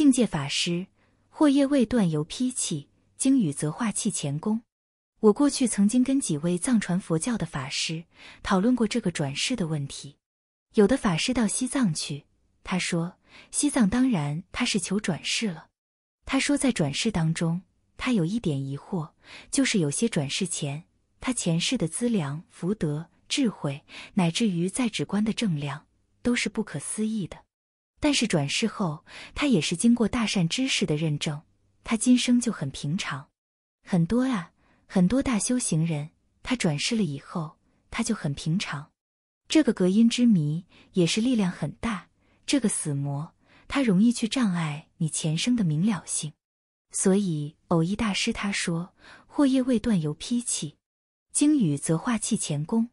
境界法师，或业未断，由披气；经雨则化气前功。我过去曾经跟几位藏传佛教的法师讨论过这个转世的问题。有的法师到西藏去，他说西藏当然他是求转世了。他说在转世当中，他有一点疑惑，就是有些转世前，他前世的资粮、福德、智慧，乃至于在指观的正量，都是不可思议的。但是转世后，他也是经过大善知识的认证，他今生就很平常。很多啊，很多大修行人，他转世了以后，他就很平常。这个隔音之谜也是力量很大。这个死魔，它容易去障碍你前生的明了性。所以，偶一大师他说：“祸业未断，犹披气；经语则化气乾功。”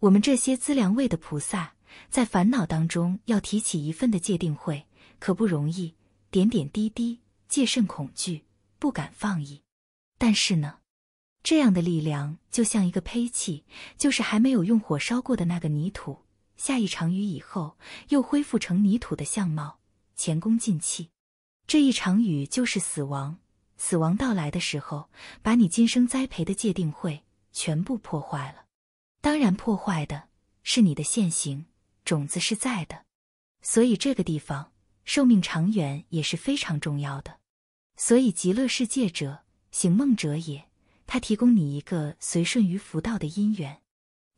我们这些资粮位的菩萨。在烦恼当中，要提起一份的界定会，可不容易。点点滴滴戒慎恐惧，不敢放逸。但是呢，这样的力量就像一个胚器，就是还没有用火烧过的那个泥土。下一场雨以后，又恢复成泥土的相貌，前功尽弃。这一场雨就是死亡，死亡到来的时候，把你今生栽培的界定会全部破坏了。当然，破坏的是你的现行。种子是在的，所以这个地方寿命长远也是非常重要的。所以极乐世界者，醒梦者也。他提供你一个随顺于福道的因缘。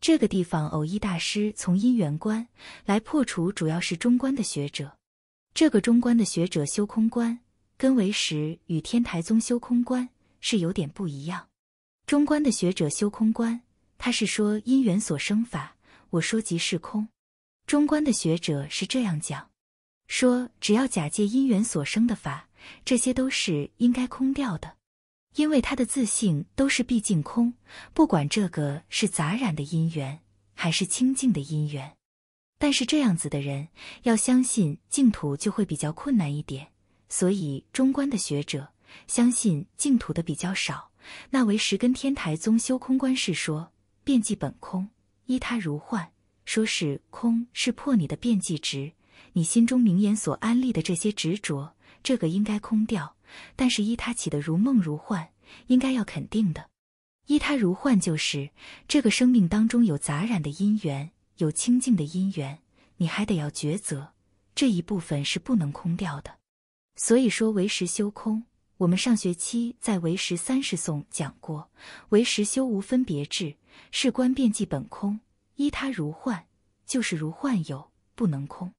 这个地方，偶一大师从因缘观来破除，主要是中观的学者。这个中观的学者修空观，跟为实与天台宗修空观是有点不一样。中观的学者修空观，他是说因缘所生法，我说即是空。中观的学者是这样讲，说只要假借因缘所生的法，这些都是应该空掉的，因为他的自性都是毕竟空，不管这个是杂染的因缘还是清净的因缘。但是这样子的人要相信净土就会比较困难一点，所以中观的学者相信净土的比较少。那为十根天台宗修空观是说，遍即本空，依他如幻。说是空是破，你的辩计执，你心中名言所安立的这些执着，这个应该空掉。但是依他起的如梦如幻，应该要肯定的。依他如幻，就是这个生命当中有杂染的因缘，有清净的因缘，你还得要抉择，这一部分是不能空掉的。所以说唯识修空，我们上学期在唯识三十颂讲过，唯识修无分别智，事关辩计本空。依他如幻，就是如幻有不能空。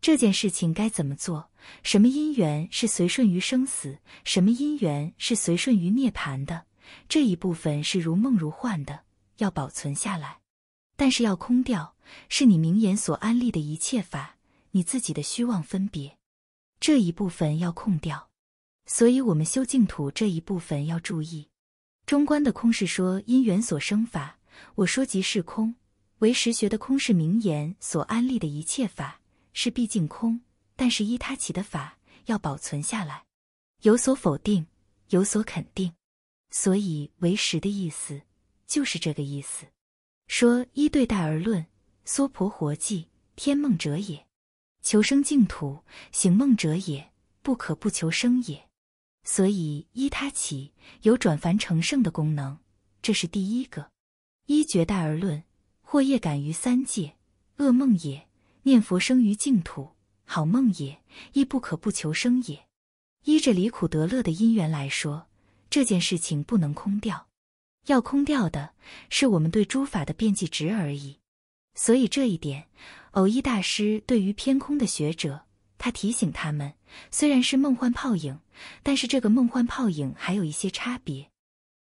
这件事情该怎么做？什么因缘是随顺于生死？什么因缘是随顺于涅盘的？这一部分是如梦如幻的，要保存下来，但是要空掉。是你名言所安立的一切法，你自己的虚妄分别，这一部分要空掉。所以，我们修净土这一部分要注意。中观的空是说因缘所生法，我说即是空。为实学的空是名言所安立的一切法是毕竟空，但是依他起的法要保存下来，有所否定，有所肯定，所以为实的意思就是这个意思。说依对待而论，娑婆活计天梦者也，求生净土醒梦者也，不可不求生也。所以依他起有转凡成圣的功能，这是第一个。依绝代而论。或夜感于三界，恶梦也；念佛生于净土，好梦也。亦不可不求生也。依着离苦得乐的因缘来说，这件事情不能空掉。要空掉的是我们对诸法的边际值而已。所以这一点，偶一大师对于偏空的学者，他提醒他们：虽然是梦幻泡影，但是这个梦幻泡影还有一些差别，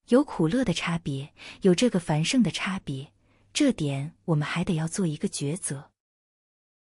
有苦乐的差别，有这个繁盛的差别。这点，我们还得要做一个抉择。